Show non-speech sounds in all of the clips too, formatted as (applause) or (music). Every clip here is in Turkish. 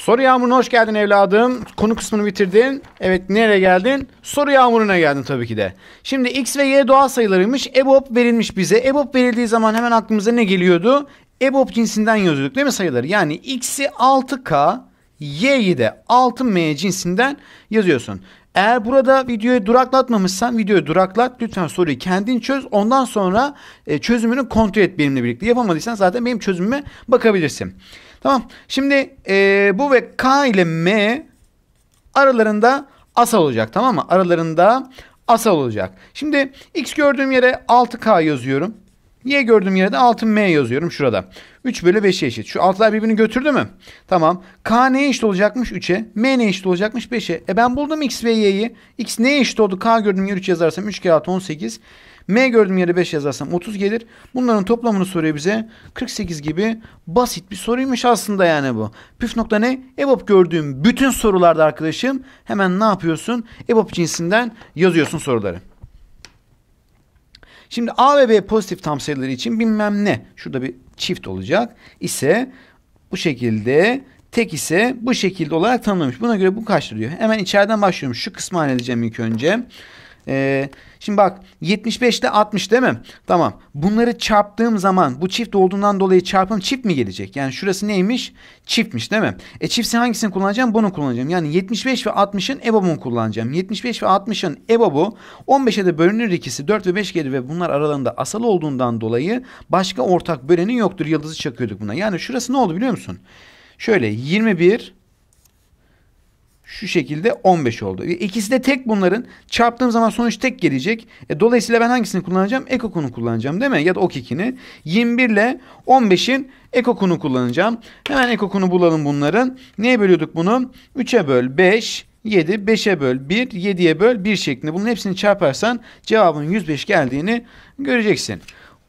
Soru yağmuruna hoş geldin evladım. Konu kısmını bitirdin. Evet nereye geldin? Soru yağmuruna geldin tabii ki de. Şimdi x ve y doğal sayılarıymış. EBOB verilmiş bize. EBOB verildiği zaman hemen aklımıza ne geliyordu? EBOB cinsinden yazıyorduk değil mi sayıları? Yani x'i 6k, y'yi de 6m cinsinden yazıyorsun. Eğer burada videoyu duraklatmamışsan videoyu duraklat. Lütfen soruyu kendin çöz. Ondan sonra e, çözümünü kontrol et benimle birlikte. Yapamadıysan zaten benim çözümüme bakabilirsin. Tamam. Şimdi e, bu ve K ile M aralarında asal olacak. Tamam mı? Aralarında asal olacak. Şimdi X gördüğüm yere 6K yazıyorum. Y gördüğüm yere de 6M yazıyorum şurada. 3 bölü 5'e eşit. Şu altlar birbirini götürdü mü? Tamam. K neye eşit olacakmış? 3'e. M neye eşit olacakmış? 5'e. E ben buldum X ve Y'yi. X neye eşit oldu? K gördüğüm yere 3 yazarsam 3 kağıt 18. M gördüğüm yere 5 yazarsam 30 gelir. Bunların toplamını soruyor bize. 48 gibi basit bir soruymuş aslında yani bu. Püf nokta ne? EBOB gördüğüm bütün sorularda arkadaşım hemen ne yapıyorsun? EBOB cinsinden yazıyorsun soruları. Şimdi A ve B pozitif tam sayıları için bilmem ne. Şurada bir çift olacak ise bu şekilde tek ise bu şekilde olarak tanımlamış. Buna göre bu kaçtır diyor. Hemen içeriden başlıyorum. Şu kısmı halledeceğim ilk önce. Ee, şimdi bak 75 ile 60 değil mi? Tamam. Bunları çarptığım zaman bu çift olduğundan dolayı çarpım çift mi gelecek? Yani şurası neymiş? Çiftmiş değil mi? E çiftse hangisini kullanacağım? Bunu kullanacağım. Yani 75 ve 60'ın EBOB'unu kullanacağım. 75 ve 60'ın EBOB'u 15'e de bölünür ikisi 4 ve 5 gelir ve bunlar aralarında asal olduğundan dolayı başka ortak böleni yoktur. Yıldızı çakıyorduk buna. Yani şurası ne oldu biliyor musun? Şöyle 21 şu şekilde 15 oldu. E, ikisi de tek bunların. Çarptığım zaman sonuç tek gelecek. E, dolayısıyla ben hangisini kullanacağım? Ekokunu kullanacağım değil mi? Ya da okikini. 21 ile 15'in ekokunu kullanacağım. Hemen ekokunu bulalım bunların. Neye bölüyorduk bunu? 3'e böl 5, 7, 5'e böl 1, 7'ye böl 1 şeklinde. Bunun hepsini çarparsan cevabın 105 geldiğini göreceksin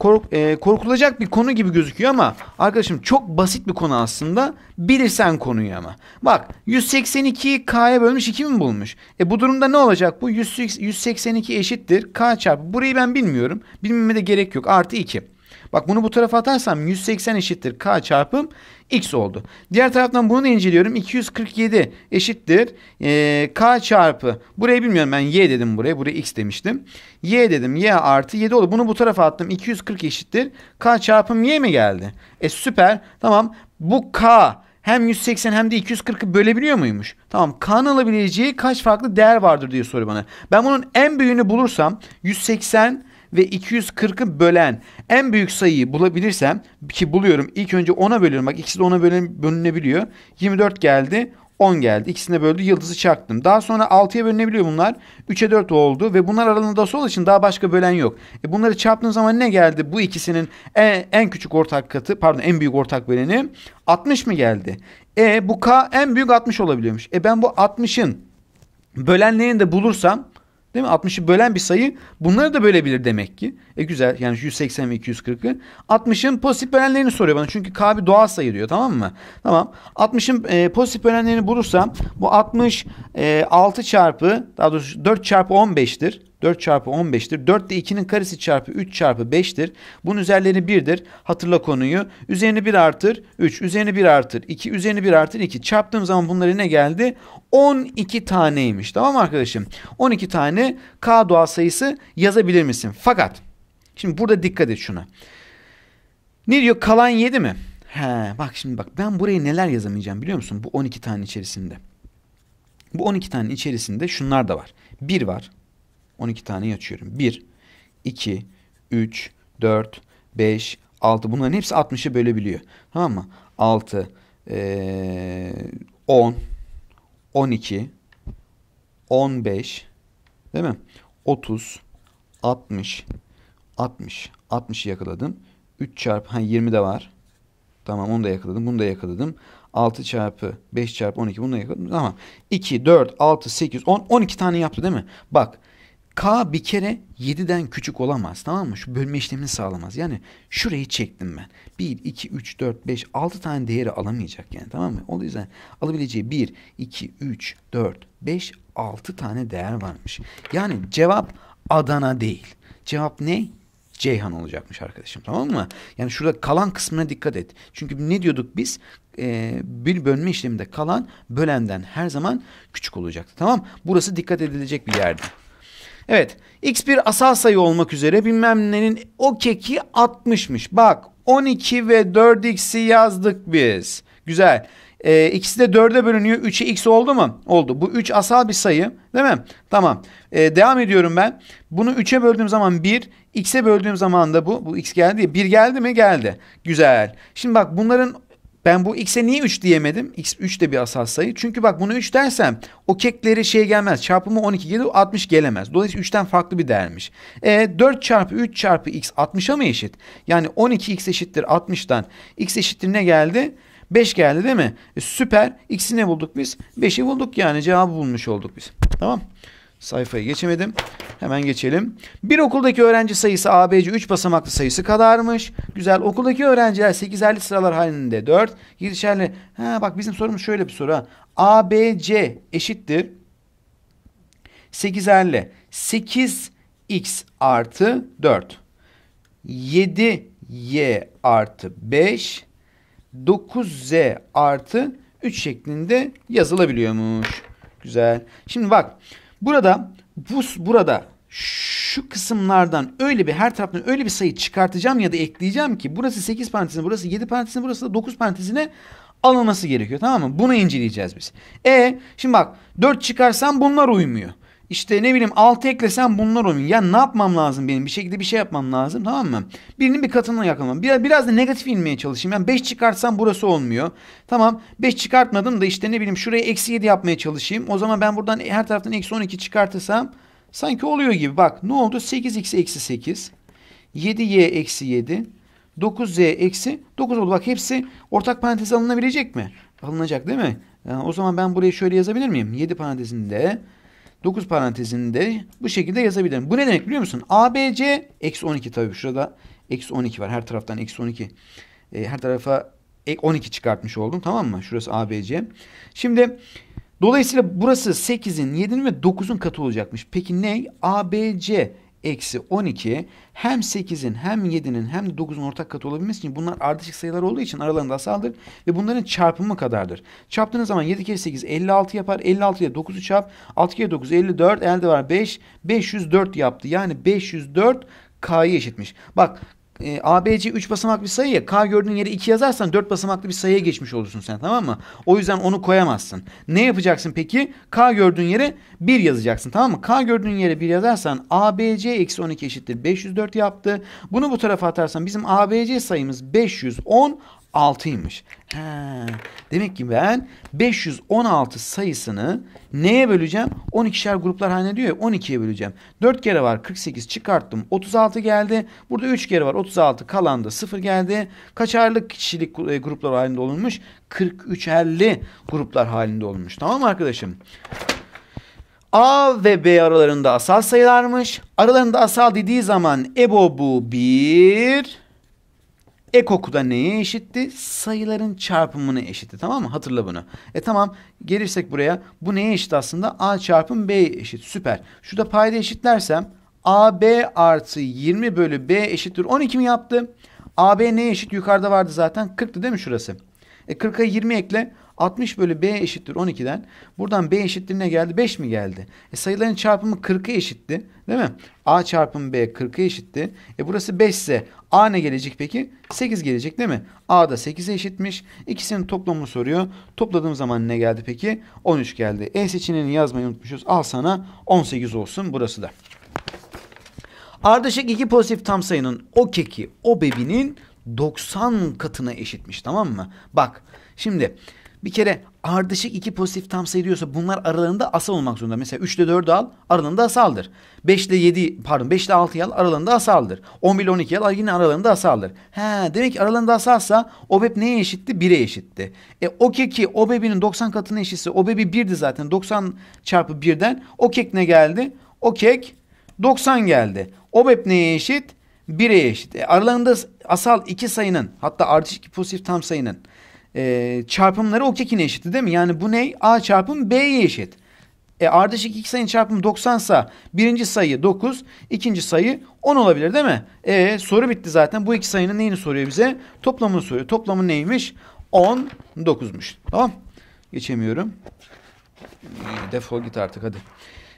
kork, e, korkulacak bir konu gibi gözüküyor ama arkadaşım çok basit bir konu aslında. Bilirsen konuyu ama. Bak 182'yi k'ya bölmüş 2 mi bulmuş? E bu durumda ne olacak bu? 182 eşittir k çarpı. Burayı ben bilmiyorum. Bilmeme de gerek yok. Artı 2. Bak bunu bu tarafa atarsam 180 eşittir k çarpı x oldu. Diğer taraftan bunu da inceliyorum. 247 eşittir e, k çarpı. Burayı bilmiyorum ben y dedim buraya. Buraya x demiştim. y dedim. y artı 7 oldu. Bunu bu tarafa attım. 240 eşittir. k çarpım y mi geldi? E süper. Tamam. Bu k hem 180 hem de 240'ı bölebiliyor muymuş? Tamam K'nın alabileceği kaç farklı değer vardır diye soruyor bana. Ben bunun en büyüğünü bulursam 180 ve 240'ı bölen en büyük sayıyı bulabilirsem ki buluyorum ilk önce 10'a bölüyorum bak ikisi de 10'a bölünebiliyor. 24 geldi 10 geldi. İkisine böldü yıldızı çaktım. Daha sonra 6'ya bölünebiliyor bunlar. 3'e 4 oldu ve bunlar aralığında sol için daha başka bölen yok. E bunları çarptığın zaman ne geldi? Bu ikisinin en, en küçük ortak katı pardon en büyük ortak böleni 60 mı geldi? E bu K en büyük 60 olabiliyormuş. E ben bu 60'ın bölenlerini de bulursam Değil mi? 60'ı bölen bir sayı bunları da bölebilir demek ki. E güzel yani 180 ve 240'ı. 60'ın pozitif bölenlerini soruyor bana. Çünkü K bir doğal sayı diyor tamam mı? Tamam. 60'ın e, pozitif bölenlerini bulursam bu 60 e, çarpı daha doğrusu 4 çarpı 15'tir. 4 çarpı 15'tir. 4 de 2'nin karesi çarpı 3 çarpı 5'tir. Bunun üzerlerini 1'dir. Hatırla konuyu. Üzerini 1 artır 3. Üzerini 1 artır 2. Üzerini 1 artır 2. Çarptığım zaman bunları ne geldi? 12 taneymiş. Tamam mı arkadaşım? 12 tane k doğal sayısı yazabilir misin? Fakat şimdi burada dikkat et şuna. Ne diyor? Kalan 7 mi? He, bak şimdi bak ben burayı neler yazamayacağım biliyor musun? Bu 12 tane içerisinde. Bu 12 tane içerisinde şunlar da var. 1 var. 12 tane açıyorum. 1, 2, 3, 4, 5, 6. Bunların hepsi 60'ı bölebiliyor. Tamam mı? 6, ee, 10, 12, 15, değil mi? 30, 60, 60, 60'ı yakaladım. 3 çarpı, ha 20 de var. Tamam onu da yakaladım, bunu da yakaladım. 6 çarpı 5 çarpı 12 bunu da yakaladım. Tamam. 2, 4, 6, 8, 10, 12 tane yaptı değil mi? Bak K bir kere 7'den küçük olamaz tamam mı? Şu bölme işlemini sağlamaz. Yani şurayı çektim ben. 1, 2, 3, 4, 5, 6 tane değeri alamayacak yani tamam mı? O yüzden alabileceği 1, 2, 3, 4, 5, 6 tane değer varmış. Yani cevap Adana değil. Cevap ne? Ceyhan olacakmış arkadaşım tamam mı? Yani şurada kalan kısmına dikkat et. Çünkü ne diyorduk biz? Ee, bir bölme işleminde kalan bölenden her zaman küçük olacaktı. Tamam Burası dikkat edilecek bir yerdi. Evet x bir asal sayı olmak üzere bilmem nenin o keki 60'mış. Bak 12 ve 4x'i yazdık biz. Güzel. Ee, ikisi de 4'e bölünüyor. 3'e x oldu mu? Oldu. Bu 3 asal bir sayı değil mi? Tamam. Ee, devam ediyorum ben. Bunu 3'e böldüğüm zaman 1. X'e böldüğüm zaman da bu. Bu x geldi. 1 geldi mi? Geldi. Güzel. Şimdi bak bunların ben bu x'e niye 3 diyemedim? x 3 de bir asal sayı. Çünkü bak bunu 3 dersem o kekleri şey gelmez. Çarpımı 12 gelir 60 gelemez. Dolayısıyla 3'ten farklı bir değermiş. E, 4 çarpı 3 çarpı x 60'a mı eşit? Yani 12x eşittir 60'tan. x eşittir ne geldi? 5 geldi değil mi? E, süper. X'i ne bulduk biz? 5'i bulduk yani cevabı bulmuş olduk biz. Tamam. Sayfayı geçemedim. Hemen geçelim. Bir okuldaki öğrenci sayısı ABC 3 basamaklı sayısı kadarmış. Güzel. Okuldaki öğrenciler 8'erli sıralar halinde 4. 7'şerli. Ha bak bizim sorumuz şöyle bir soru. ABC eşittir. 8'erli. 8x artı 4. 7y artı 5. 9z artı 3 şeklinde yazılabiliyormuş. Güzel. Şimdi bak. Burada bu burada şu kısımlardan öyle bir her taraftan öyle bir sayı çıkartacağım ya da ekleyeceğim ki burası 8 parantezine, burası 7 parantezine, burası da 9 parantezine alınması gerekiyor tamam mı? Bunu inceleyeceğiz biz. E şimdi bak 4 çıkarsam bunlar uymuyor. İşte ne bileyim 6 eklesen bunlar olmuyor. Ya ne yapmam lazım benim? Bir şekilde bir şey yapmam lazım tamam mı? Birinin bir katına yakalamam. Biraz, biraz da negatif inmeye çalışayım. Yani 5 çıkartsam burası olmuyor. Tamam 5 çıkartmadım da işte ne bileyim şuraya eksi 7 yapmaya çalışayım. O zaman ben buradan her taraftan eksi 12 çıkartırsam sanki oluyor gibi. Bak ne oldu? 8x eksi 8. 7y eksi 7. 9z eksi 9 oldu. Bak hepsi ortak parantez alınabilecek mi? Alınacak değil mi? Yani o zaman ben buraya şöyle yazabilir miyim? 7 parantezinde 9 parantezinde bu şekilde yazabilirim. Bu ne demek biliyor musun? ABC eksi 12 tabii şurada eksi 12 var. Her taraftan eksi 12. E, her tarafa 12 e, çıkartmış oldum tamam mı? Şurası ABC. Şimdi dolayısıyla burası 8'in, 7'nin ve 9'un katı olacakmış. Peki ne? ABC eksi 12 hem 8'in hem 7'nin hem de 9'un ortak katı olabilmesi için bunlar ardışık sayılar olduğu için aralarında asaldır ve bunların çarpımı kadardır. Çarptığınız zaman 7 kere 8 56 yapar. 56 ile 9'u çarp. 6 kere 9 54 elde var 5. 504 yaptı. Yani 504 K'yı eşitmiş. Bak e, ABC 3 basamak bir sayı ya. K gördüğün yere 2 yazarsan 4 basamaklı bir sayıya geçmiş olursun sen tamam mı? O yüzden onu koyamazsın. Ne yapacaksın peki? K gördüğün yere 1 yazacaksın tamam mı? K gördüğün yere 1 yazarsan ABC eksi 12 eşittir 504 yaptı. Bunu bu tarafa atarsan bizim ABC sayımız 510 6'ymış. Ha, demek ki ben 516 sayısını neye böleceğim? 12'şer gruplar haline diyor ya 12'ye böleceğim. 4 kere var 48 çıkarttım 36 geldi. Burada 3 kere var 36 kalan da 0 geldi. Kaç Kaçarlık kişilik e, gruplar halinde olunmuş? 43'erli gruplar halinde olunmuş. Tamam mı arkadaşım? A ve B aralarında asal sayılarmış. Aralarında asal dediği zaman EBOB'u 1, Ekoku okuda neye eşitti? Sayıların çarpımını eşitti. Tamam mı? Hatırla bunu. E tamam. Gelirsek buraya. Bu neye eşit aslında? A çarpım B eşit. Süper. Şurada payda eşitlersem b artı 20 bölü B eşittir. 12 mi yaptı? b neye eşit? Yukarıda vardı zaten. 40'tı değil mi şurası? E 40'a 20 ekle. 60 bölü B eşittir 12'den. Buradan B eşittir ne geldi? 5 mi geldi? E sayıların çarpımı 40'a eşitti. Değil mi? A çarpım B 40'a eşitti. E burası 5 ise A ne gelecek peki? 8 gelecek değil mi? A da 8'e eşitmiş. İkisinin toplamını soruyor. Topladığım zaman ne geldi peki? 13 geldi. E seçeneğini yazmayı unutmuşuz. Al sana 18 olsun burası da. Ardışık iki pozitif tam sayının o keki, o bebinin 90 katına eşitmiş tamam mı? Bak şimdi bir kere ardışık iki pozitif tam sayı diyorsa bunlar aralarında asal olmak zorunda. Mesela 3 ile 4'ü al aralarında asaldır. 5 ile 7 pardon 5 ile 6'yı al aralarında asaldır. 11 ile 12'yi al yine aralarında asaldır. He, demek ki aralarında asalsa OBEB neye eşitti? 1'e eşitti. E o keki OBEB'inin 90 katına eşitse OBEB'i 1'di zaten 90 çarpı 1'den o kek ne geldi? O kek 90 geldi. OBEB neye eşit? 1'e eşit. E, aralarında asal iki sayının hatta ardışık iki pozitif tam sayının e, çarpımları o eşit, değil mi? Yani bu ne? A çarpım B'ye eşit. E, ardışık iki sayının çarpımı 90 sa birinci sayı 9, ikinci sayı 10 olabilir değil mi? E, soru bitti zaten. Bu iki sayının neyini soruyor bize? Toplamını soruyor. Toplamı neymiş? 10, 9'muş. Tamam. Geçemiyorum. Defol git artık hadi.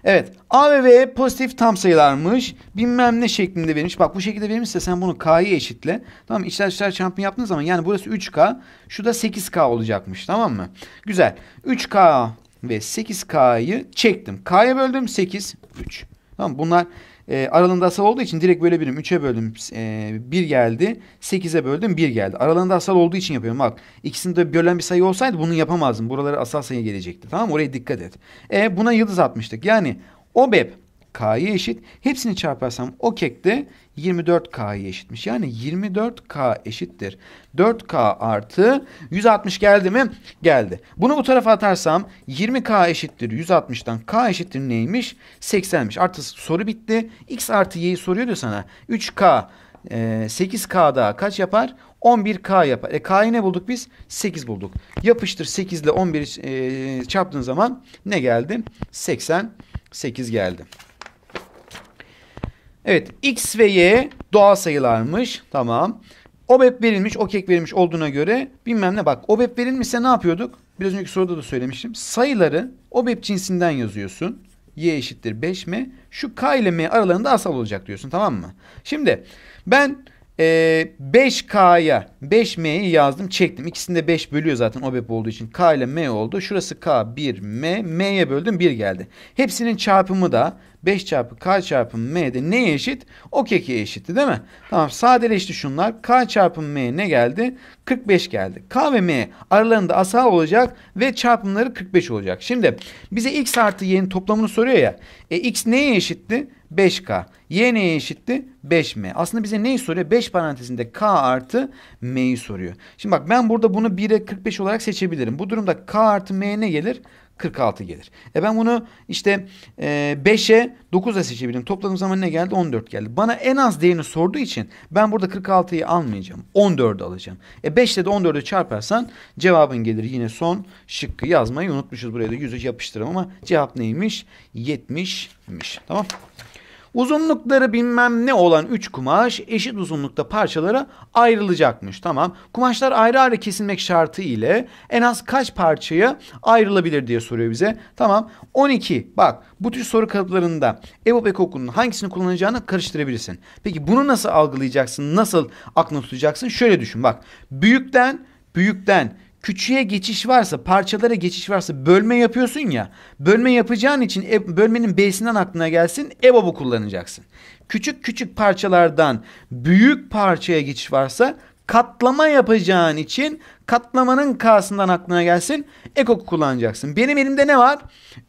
Evet A ve B pozitif tam sayılarmış. Bilmem ne şeklinde verilmiş. Bak bu şekilde verilmişse sen bunu K'yı eşitle. Tamam mı? İçler dışlar çarpımı yaptığın zaman yani burası 3K. Şu da 8K olacakmış tamam mı? Güzel. 3K ve 8K'yı çektim. K'ya böldüm 8, 3. Tamam bunlar e, aralığında asal olduğu için direkt böyle birim, 3'e böldüm e, geldi. 8'e böldüm 1 geldi. Aralığında asal olduğu için yapıyorum. Bak ikisinde de bölen bir sayı olsaydı bunu yapamazdım. Buralara asal sayı gelecekti. Tamam Oraya dikkat et. E, buna yıldız atmıştık. Yani OBEP K'ya eşit. Hepsini çarparsam o kek de 24K'ya eşitmiş. Yani 24K eşittir. 4K artı 160 geldi mi? Geldi. Bunu bu tarafa atarsam 20K eşittir 160'tan. K eşittir neymiş? 80'miş. Artı soru bitti. X artı Y'yi diyor sana. 3K 8K e, daha kaç yapar? 11K yapar. E K'yı ne bulduk biz? 8 bulduk. Yapıştır 8 ile 11'i e, çarptığın zaman ne geldi? 80. 8 geldi. Evet x ve y doğal sayılarmış. Tamam. OBEP verilmiş, OKEK verilmiş olduğuna göre bilmem ne bak. OBEP verilmişse ne yapıyorduk? Biraz önceki soruda da söylemiştim. Sayıları OBEP cinsinden yazıyorsun. Y eşittir 5M. Şu K ile M aralarında asal olacak diyorsun tamam mı? Şimdi ben e, ee, 5K'ya 5M'yi yazdım çektim. İkisini de 5 bölüyor zaten OBEP olduğu için. K ile M oldu. Şurası K 1 M. M'ye böldüm 1 geldi. Hepsinin çarpımı da 5 çarpı K çarpı M'de ne eşit? O keki eşitti değil mi? Tamam sadeleşti şunlar. K çarpı M ne geldi? 45 geldi. K ve M aralarında asal olacak ve çarpımları 45 olacak. Şimdi bize x artı y'nin toplamını soruyor ya. E, x neye eşitti? 5K. Y neye eşitti? 5M. Aslında bize neyi soruyor? 5 parantezinde K artı M'yi soruyor. Şimdi bak ben burada bunu 1'e 45 olarak seçebilirim. Bu durumda K artı M ne gelir? 46 gelir. E ben bunu işte e, 5'e 9'a seçebilirim. Topladığım zaman ne geldi? 14 geldi. Bana en az değerini sorduğu için ben burada 46'yı almayacağım. 14'ü alacağım. E 5 ile de 14'ü çarparsan cevabın gelir. Yine son şıkkı yazmayı unutmuşuz. Buraya da 100'ü yapıştıralım ama cevap neymiş? 70'miş. Tamam. Uzunlukları bilmem ne olan 3 kumaş eşit uzunlukta parçalara ayrılacakmış. Tamam. Kumaşlar ayrı ayrı kesilmek şartı ile en az kaç parçaya ayrılabilir diye soruyor bize. Tamam. 12. Bak bu tür soru kalıplarında EBOB ekokunun hangisini kullanacağını karıştırabilirsin. Peki bunu nasıl algılayacaksın? Nasıl aklını tutacaksın? Şöyle düşün bak. Büyükten büyükten küçüğe geçiş varsa, parçalara geçiş varsa bölme yapıyorsun ya. Bölme yapacağın için bölmenin B'sinden aklına gelsin EBOB'u kullanacaksın. Küçük küçük parçalardan büyük parçaya geçiş varsa katlama yapacağın için Katlamanın K'sından aklına gelsin. Ekoku kullanacaksın. Benim elimde ne var?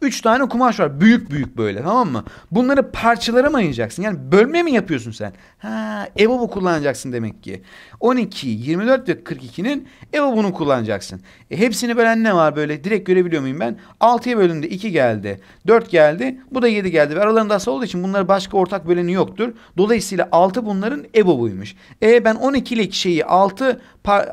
3 tane kumaş var. Büyük büyük böyle tamam mı? Bunları parçalara mı ayıracaksın? Yani bölme mi yapıyorsun sen? Ha, EBOB'u kullanacaksın demek ki. 12, 24 ve 42'nin EBOB'unu kullanacaksın. E, hepsini bölen ne var böyle? Direkt görebiliyor muyum ben? 6'ya bölündü 2 geldi. 4 geldi. Bu da 7 geldi. Ve aralarında asıl olduğu için bunlara başka ortak böleni yoktur. Dolayısıyla 6 bunların EBOB'uymuş. E ben 12'lik şeyi 6,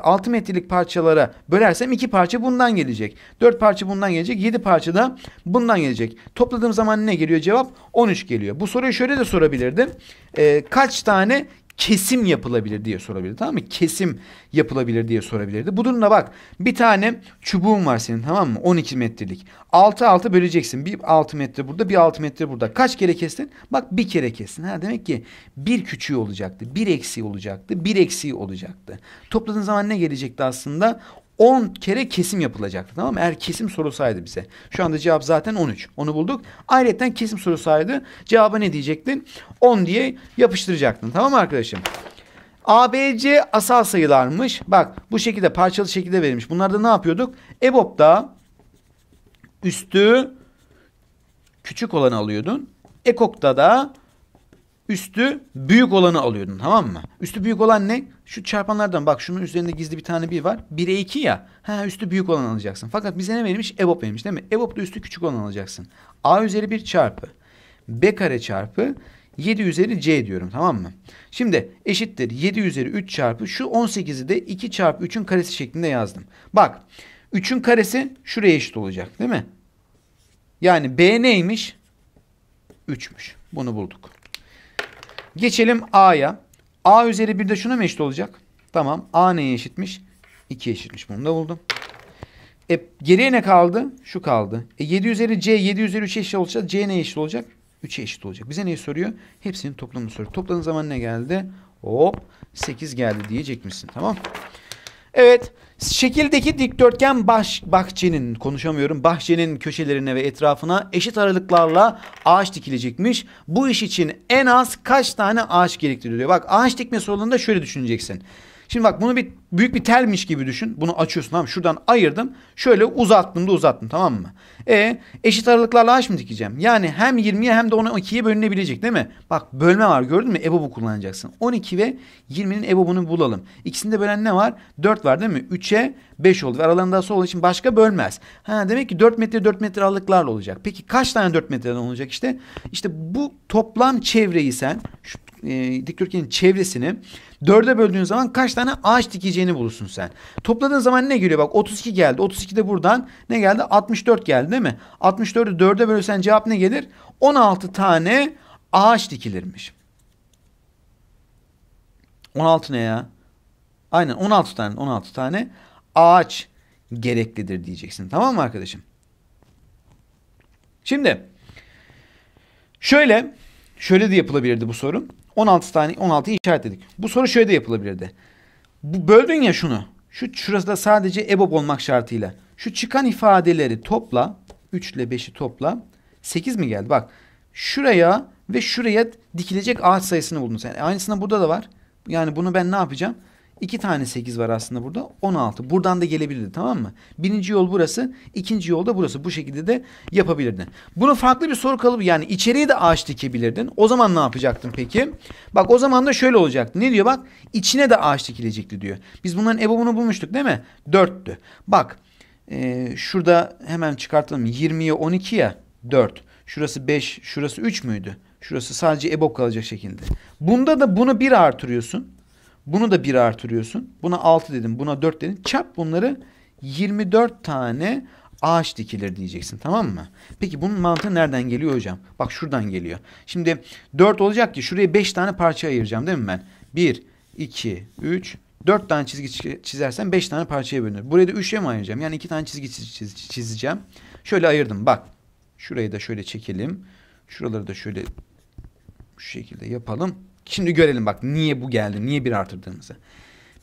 6 metrelik parça parçalara bölersem iki parça bundan gelecek. Dört parça bundan gelecek. Yedi parça da bundan gelecek. Topladığım zaman ne geliyor cevap? 13 geliyor. Bu soruyu şöyle de sorabilirdim. E, kaç tane kesim yapılabilir diye sorabilir. Tamam mı? Kesim yapılabilir diye sorabilirdi. Bu durumda bak bir tane çubuğun var senin tamam mı? 12 metrelik. 6 6 böleceksin. Bir 6 metre burada bir 6 metre burada. Kaç kere kestin? Bak bir kere kestin. Ha demek ki bir küçüğü olacaktı. Bir eksiği olacaktı. Bir eksiği olacaktı. Topladığın zaman ne gelecekti aslında? 10 kere kesim yapılacaktı tamam mı? Eğer kesim sorusaydı bize. Şu anda cevap zaten 13. Onu bulduk. Ayrıca kesim sorusaydı, cevaba ne diyecektin? 10 diye yapıştıracaktın tamam mı arkadaşım? ABC asal sayılarmış. Bak bu şekilde parçalı şekilde verilmiş. Bunlarda ne yapıyorduk? EBOB'da üstü küçük olanı alıyordun. EKOK'ta da üstü büyük olanı alıyordun tamam mı? Üstü büyük olan ne? Şu çarpanlardan bak şunun üzerinde gizli bir tane bir var. 1'e 2 ya. Ha üstü büyük olan alacaksın. Fakat bize ne verilmiş? EBOB verilmiş değil mi? EBOB'da üstü küçük olan alacaksın. A üzeri 1 çarpı. B kare çarpı 7 üzeri C diyorum tamam mı? Şimdi eşittir 7 üzeri 3 çarpı şu 18'i de 2 çarpı 3'ün karesi şeklinde yazdım. Bak 3'ün karesi şuraya eşit olacak değil mi? Yani B neymiş? 3'müş. Bunu bulduk. Geçelim A'ya. A üzeri 1 de şuna mı eşit olacak? Tamam. A neye eşitmiş? 2 eşitmiş. Bunu da buldum. E, geriye ne kaldı? Şu kaldı. E, 7 üzeri C 7 üzeri 3 eşit olacak. C neye eşit olacak? 3'e eşit olacak. Bize neyi soruyor? Hepsinin toplamını soruyor. Topladığın zaman ne geldi? Hop 8 geldi diyecek misin? Tamam. Evet. Şekildeki dikdörtgen baş, bahçenin konuşamıyorum bahçenin köşelerine ve etrafına eşit aralıklarla ağaç dikilecekmiş. Bu iş için en az kaç tane ağaç gerektiriyor? Bak ağaç dikme sorununda şöyle düşüneceksin. Şimdi bak bunu bir büyük bir telmiş gibi düşün. Bunu açıyorsun tamam Şuradan ayırdım. Şöyle uzattım da uzattım tamam mı? E eşit aralıklarla aç mı dikeceğim? Yani hem 20'ye hem de 12'ye bölünebilecek değil mi? Bak bölme var gördün mü? EBOB'u kullanacaksın. 12 ve 20'nin EBOB'unu bulalım. İkisinde bölen ne var? 4 var değil mi? 3'e 5 oldu. Ve aralarında asıl olduğu için başka bölmez. Ha demek ki 4 metre 4 metre aralıklarla olacak. Peki kaç tane 4 metreden olacak işte? İşte bu toplam çevreyi sen şu e, dikdörtgenin çevresini dörde böldüğün zaman kaç tane ağaç dikeceğini bulursun sen. Topladığın zaman ne geliyor? Bak 32 geldi. 32 de buradan ne geldi? 64 geldi değil mi? 64'ü dörde bölürsen cevap ne gelir? 16 tane ağaç dikilirmiş. 16 ne ya? Aynen 16 tane 16 tane ağaç gereklidir diyeceksin. Tamam mı arkadaşım? Şimdi şöyle şöyle de yapılabilirdi bu sorun. 16 tane 16 işaret dedik. Bu soru şöyle de yapılabilirdi. Bu böldün ya şunu. Şu şurası da sadece EBOB olmak şartıyla. Şu çıkan ifadeleri topla. 3 ile 5'i topla. 8 mi geldi? Bak şuraya ve şuraya dikilecek ağaç sayısını buldunuz. Yani aynısından burada da var. Yani bunu ben ne yapacağım? İki tane 8 var aslında burada. 16. Buradan da gelebilirdi tamam mı? Birinci yol burası. ikinci yol da burası. Bu şekilde de yapabilirdin. Bunu farklı bir soru kalıbı yani içeriye de ağaç dikebilirdin. O zaman ne yapacaktın peki? Bak o zaman da şöyle olacaktı. Ne diyor bak? İçine de ağaç dikilecekti diyor. Biz bunların ebobunu bulmuştuk değil mi? 4'tü. Bak e, şurada hemen çıkartalım. 20'ye 12 ya 4. Şurası 5. Şurası 3 müydü? Şurası sadece ebob kalacak şekilde. Bunda da bunu 1 artırıyorsun. Bunu da 1 artırıyorsun. Buna 6 dedim. Buna 4 dedim. Çap bunları 24 tane ağaç dikilir diyeceksin tamam mı? Peki bunun mantığı nereden geliyor hocam? Bak şuradan geliyor. Şimdi 4 olacak ki şuraya 5 tane parça ayıracağım değil mi ben? 1, 2, 3, 4 tane çizgi çizersen 5 tane parçaya bölünür. Buraya da 3'e mi ayıracağım? Yani 2 tane çizgi çizeceğim. Şöyle ayırdım bak. Şurayı da şöyle çekelim. Şuraları da şöyle şu şekilde yapalım. Şimdi görelim bak niye bu geldi, niye bir artırdığımızı.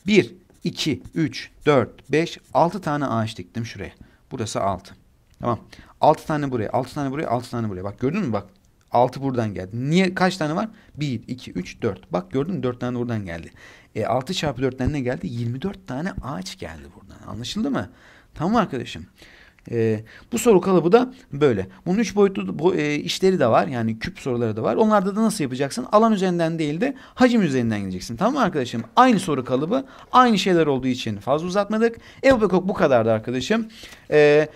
Bir, iki, üç, dört, beş, altı tane ağaç diktim şuraya. Burası altı. Tamam. Altı tane buraya, altı tane buraya, altı tane buraya. Bak gördün mü bak. Altı buradan geldi. Niye kaç tane var? Bir, iki, üç, dört. Bak gördün mü dört tane buradan geldi. E, 6 çarpı dörtten ne geldi? Yirmi dört tane ağaç geldi buradan. Anlaşıldı mı? Tamam arkadaşım. E, bu soru kalıbı da böyle. Bunun üç boyutlu bu, e, işleri de var. Yani küp soruları da var. Onlarda da nasıl yapacaksın? Alan üzerinden değil de hacim üzerinden gideceksin. Tamam mı arkadaşım? Aynı soru kalıbı, aynı şeyler olduğu için fazla uzatmadık. Evbekok bu kadardı arkadaşım. Eee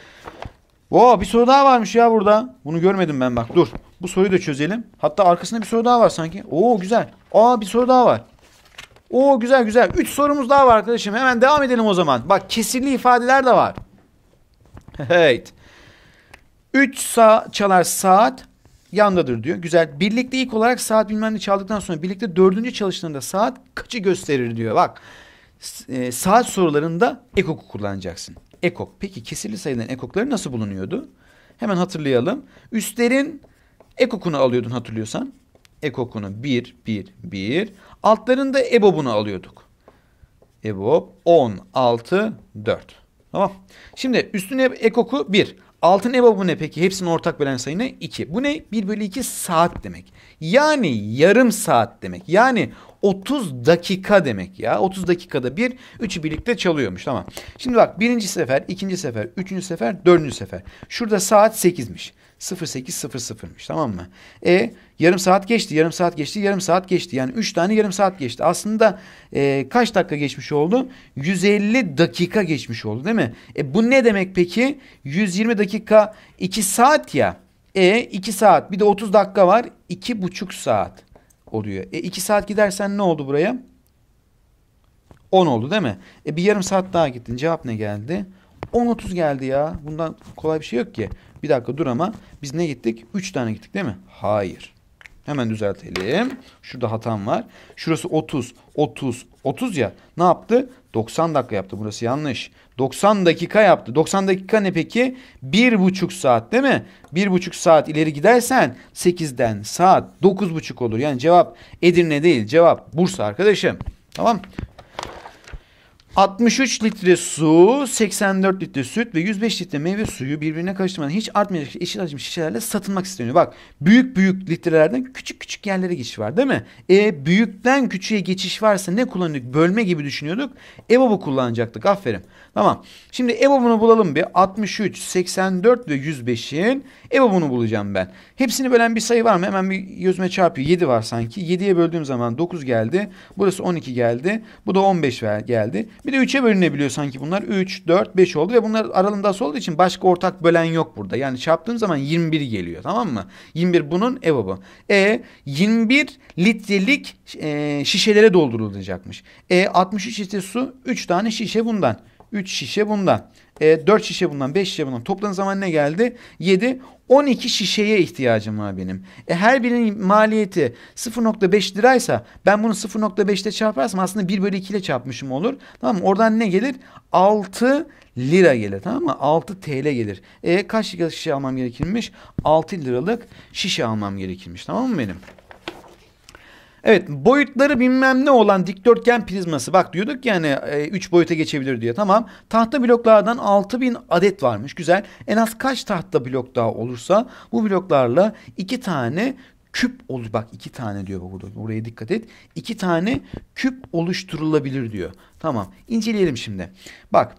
Oo bir soru daha varmış ya burada. Bunu görmedim ben bak dur. Bu soruyu da çözelim. Hatta arkasında bir soru daha var sanki. Oo güzel. Aa bir soru daha var. Oo güzel güzel. Üç sorumuz daha var arkadaşım. Hemen devam edelim o zaman. Bak kesirli ifadeler de var. (laughs) Evet. Üç sağ çalar saat yandadır diyor. Güzel. Birlikte ilk olarak saat bilmem ne çaldıktan sonra birlikte dördüncü çalıştığında saat kaçı gösterir diyor. Bak e, saat sorularında ekoku kullanacaksın. Ekok. Peki kesirli sayıların ekokları nasıl bulunuyordu? Hemen hatırlayalım. Üstlerin ekokunu alıyordun hatırlıyorsan. Ekokunu bir, bir. 1. Altlarında ebobunu alıyorduk. EBOB on, altı, dört. Tamam. Şimdi üstüne ekoku 1. Altın ebabı ne peki? Hepsinin ortak bölen sayı ne? 2. Bu ne? 1 bölü 2 saat demek. Yani yarım saat demek. Yani 30 dakika demek ya. 30 dakikada bir, üçü birlikte çalıyormuş. Tamam. Şimdi bak birinci sefer, ikinci sefer, üçüncü sefer, dördüncü sefer. Şurada saat 8'miş. 08.00'mış tamam mı? E yarım saat geçti, yarım saat geçti, yarım saat geçti. Yani üç tane yarım saat geçti. Aslında e, kaç dakika geçmiş oldu? 150 dakika geçmiş oldu değil mi? E bu ne demek peki? 120 dakika 2 saat ya. E 2 saat bir de 30 dakika var. 2,5 saat oluyor. E 2 saat gidersen ne oldu buraya? 10 oldu değil mi? E bir yarım saat daha gittin. Cevap ne geldi? 10.30 geldi ya. Bundan kolay bir şey yok ki. Bir dakika dur ama biz ne gittik? 3 tane gittik değil mi? Hayır. Hemen düzeltelim. Şurada hatam var. Şurası 30, 30, 30 ya. Ne yaptı? 90 dakika yaptı. Burası yanlış. 90 dakika yaptı. 90 dakika ne peki? 1,5 saat değil mi? 1,5 saat ileri gidersen 8'den saat 9,5 olur. Yani cevap Edirne değil. Cevap Bursa arkadaşım. Tamam. 63 litre su, 84 litre süt ve 105 litre meyve suyu birbirine karıştırmadan hiç artmayacak eşit hacim şişelerle satılmak isteniyor. Bak büyük büyük litrelerden küçük küçük yerlere geçiş var değil mi? E büyükten küçüğe geçiş varsa ne kullanıyorduk? Bölme gibi düşünüyorduk. EBOB'u kullanacaktık. Aferin. Tamam. Şimdi EBOB'unu bulalım bir. 63, 84 ve 105'in EBOB'unu bulacağım ben. Hepsini bölen bir sayı var mı? Hemen bir gözüme çarpıyor. 7 var sanki. 7'ye böldüğüm zaman 9 geldi. Burası 12 geldi. Bu da 15 geldi. Bir de 3'e bölünebiliyor sanki bunlar. 3, 4, 5 oldu ve bunlar aralığında asıl olduğu için başka ortak bölen yok burada. Yani çarptığım zaman 21 geliyor tamam mı? 21 bunun evabı. E 21 litrelik e, şişelere doldurulacakmış. E 63 litre su 3 tane şişe bundan. 3 şişe bundan e, 4 şişe bundan 5 şişe bundan topladığın zaman ne geldi? 7 12 şişeye ihtiyacım var benim. E her birinin maliyeti 0.5 liraysa ben bunu 0.5'te çarparsam aslında 1 bölü 2 ile çarpmışım olur. Tamam mı? Oradan ne gelir? 6 lira gelir tamam mı? 6 TL gelir. E kaç şişe almam gerekirmiş? 6 liralık şişe almam gerekirmiş tamam mı benim? Evet boyutları bilmem ne olan dikdörtgen prizması. Bak diyorduk yani 3 e, boyuta geçebilir diye. Tamam tahta bloklardan 6000 adet varmış. Güzel. En az kaç tahta blok daha olursa bu bloklarla 2 tane küp olur. Bak iki tane diyor burada. Buraya dikkat et. İki tane küp oluşturulabilir diyor. Tamam. inceleyelim şimdi. Bak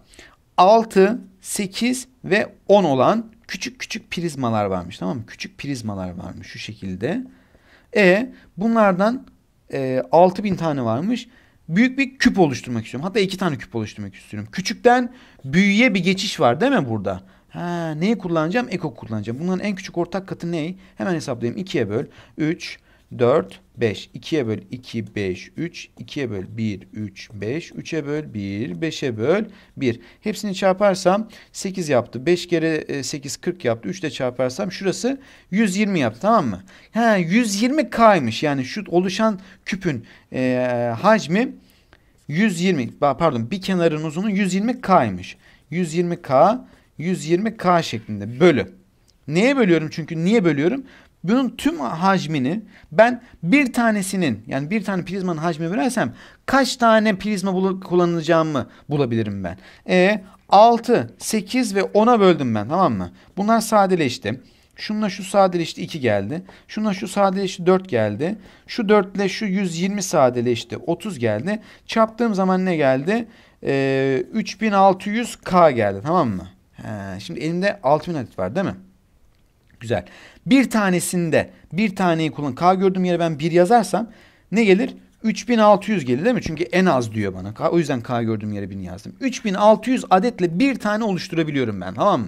6, 8 ve 10 olan küçük küçük prizmalar varmış. Tamam mı? Küçük prizmalar varmış şu şekilde. E bunlardan e, ee, 6000 tane varmış. Büyük bir küp oluşturmak istiyorum. Hatta iki tane küp oluşturmak istiyorum. Küçükten büyüğe bir geçiş var değil mi burada? Ha, neyi kullanacağım? Eko kullanacağım. Bunların en küçük ortak katı ne? Hemen hesaplayayım. 2'ye böl. 3, 4, 5. 2'ye böl 2, 5, 3. 2'ye böl 1, 3, 5. 3'e böl 1, 5'e böl 1. Hepsini çarparsam 8 yaptı. 5 kere 8, e, 40 yaptı. 3 de çarparsam şurası 120 yaptı tamam mı? He, 120 K'ymış. Yani şu oluşan küpün e, hacmi 120 pardon bir kenarın uzunluğu 120 K'ymış. 120 K 120 K şeklinde bölü. Neye bölüyorum çünkü niye bölüyorum? Bunun tüm hacmini ben bir tanesinin yani bir tane prizmanın hacmi verersem kaç tane prizma bul kullanacağımı bulabilirim ben. E 6, 8 ve 10'a böldüm ben tamam mı? Bunlar sadeleşti. Şununla şu sadeleşti 2 geldi. Şununla şu sadeleşti 4 geldi. Şu 4 ile şu 120 sadeleşti 30 geldi. Çaptığım zaman ne geldi? Ee, 3600K geldi tamam mı? He, şimdi elimde 6000 adet var değil mi? güzel. Bir tanesinde bir taneyi kullan. K gördüğüm yere ben bir yazarsam ne gelir? 3600 gelir değil mi? Çünkü en az diyor bana. o yüzden K gördüğüm yere 1000 yazdım. 3600 adetle bir tane oluşturabiliyorum ben tamam mı?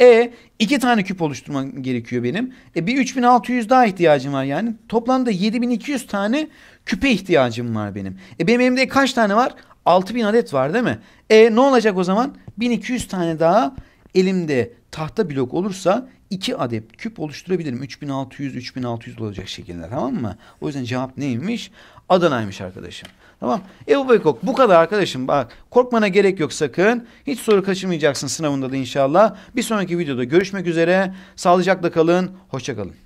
E iki tane küp oluşturmam gerekiyor benim. E bir 3600 daha ihtiyacım var yani. Toplamda 7200 tane küpe ihtiyacım var benim. E benim elimde kaç tane var? 6000 adet var değil mi? E ne olacak o zaman? 1200 tane daha elimde tahta blok olursa 2 adet küp oluşturabilirim. 3600 3600 olacak şekilde tamam mı? O yüzden cevap neymiş? Adana'ymış arkadaşım. Tamam. Ebu Bekok bu kadar arkadaşım. Bak korkmana gerek yok sakın. Hiç soru kaçırmayacaksın sınavında da inşallah. Bir sonraki videoda görüşmek üzere. Sağlıcakla kalın. Hoşçakalın.